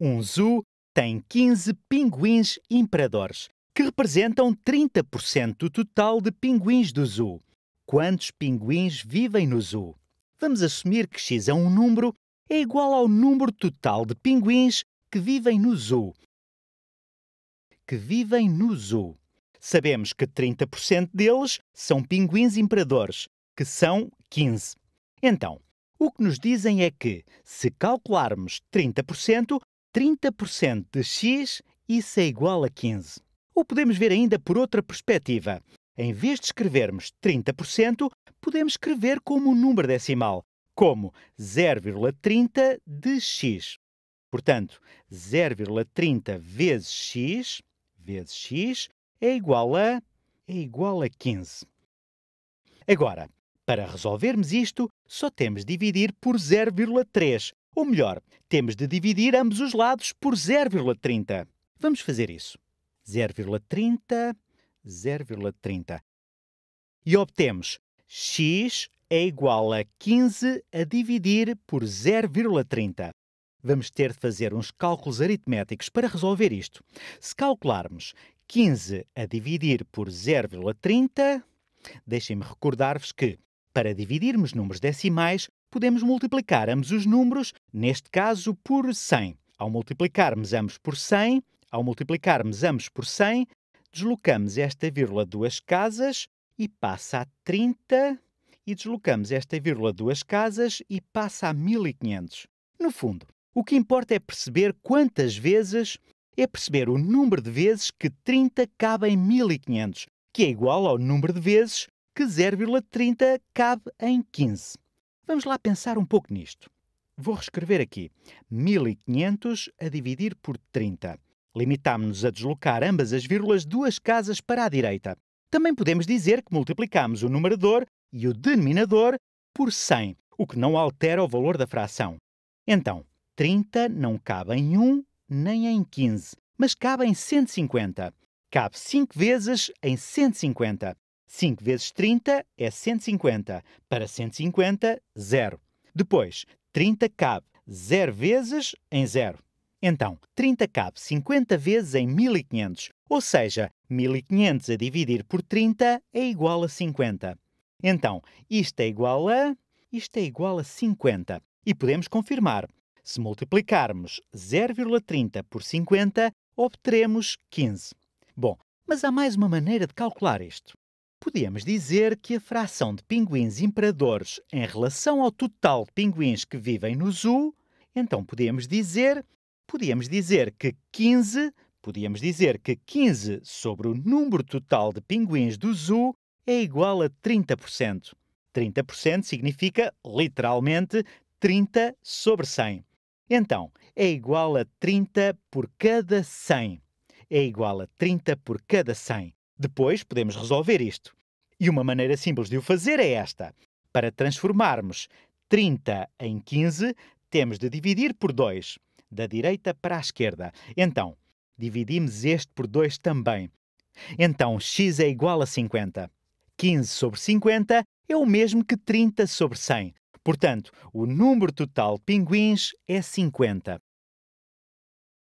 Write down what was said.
Um zoo tem 15 pinguins imperadores, que representam 30% do total de pinguins do zoo. Quantos pinguins vivem no zoo? Vamos assumir que x é um número, é igual ao número total de pinguins que vivem no zoo. Que vivem no zoo. Sabemos que 30% deles são pinguins imperadores, que são 15. Então, o que nos dizem é que, se calcularmos 30%, 30% de x, isso é igual a 15. Ou podemos ver ainda por outra perspectiva. Em vez de escrevermos 30%, podemos escrever como um número decimal, como 0,30 de x. Portanto, 0,30 vezes x, vezes x, é igual a, é igual a 15. Agora, para resolvermos isto, só temos de dividir por 0,3, ou melhor, temos de dividir ambos os lados por 0,30. Vamos fazer isso. 0,30, 0,30. E obtemos x é igual a 15 a dividir por 0,30. Vamos ter de fazer uns cálculos aritméticos para resolver isto. Se calcularmos 15 a dividir por 0,30, deixem-me recordar-vos que, para dividirmos números decimais, podemos multiplicar ambos os números, neste caso por 100. Ao multiplicarmos ambos por 100, ao multiplicarmos ambos por 100, deslocamos esta vírgula duas casas e passa a 30 e deslocamos esta vírgula duas casas e passa a 1500. No fundo, o que importa é perceber quantas vezes, é perceber o número de vezes que 30 cabe em 1500, que é igual ao número de vezes que 0,30 cabe em 15. Vamos lá pensar um pouco nisto. Vou reescrever aqui 1500 a dividir por 30. Limitámos-nos a deslocar ambas as vírgulas duas casas para a direita. Também podemos dizer que multiplicámos o numerador e o denominador por 100, o que não altera o valor da fração. Então, 30 não cabe em 1 nem em 15, mas cabe em 150. Cabe 5 vezes em 150. 5 vezes 30 é 150. Para 150, 0. Depois, 30 cabe 0 vezes em 0. Então, 30 cabe 50 vezes em 1500, ou seja, 1500 a dividir por 30 é igual a 50. Então, isto é igual a. Isto é igual a 50. E podemos confirmar. Se multiplicarmos 0,30 por 50, obteremos 15. Bom, mas há mais uma maneira de calcular isto. Podíamos dizer que a fração de pinguins imperadores em relação ao total de pinguins que vivem no zoo, então podemos dizer, podíamos dizer que 15, podíamos dizer que 15 sobre o número total de pinguins do zoo é igual a 30%. 30% significa literalmente 30 sobre 100. Então, é igual a 30 por cada 100. É igual a 30 por cada 100. Depois podemos resolver isto. E uma maneira simples de o fazer é esta. Para transformarmos 30 em 15, temos de dividir por 2, da direita para a esquerda. Então, dividimos este por 2 também. Então, x é igual a 50. 15 sobre 50 é o mesmo que 30 sobre 100. Portanto, o número total de pinguins é 50.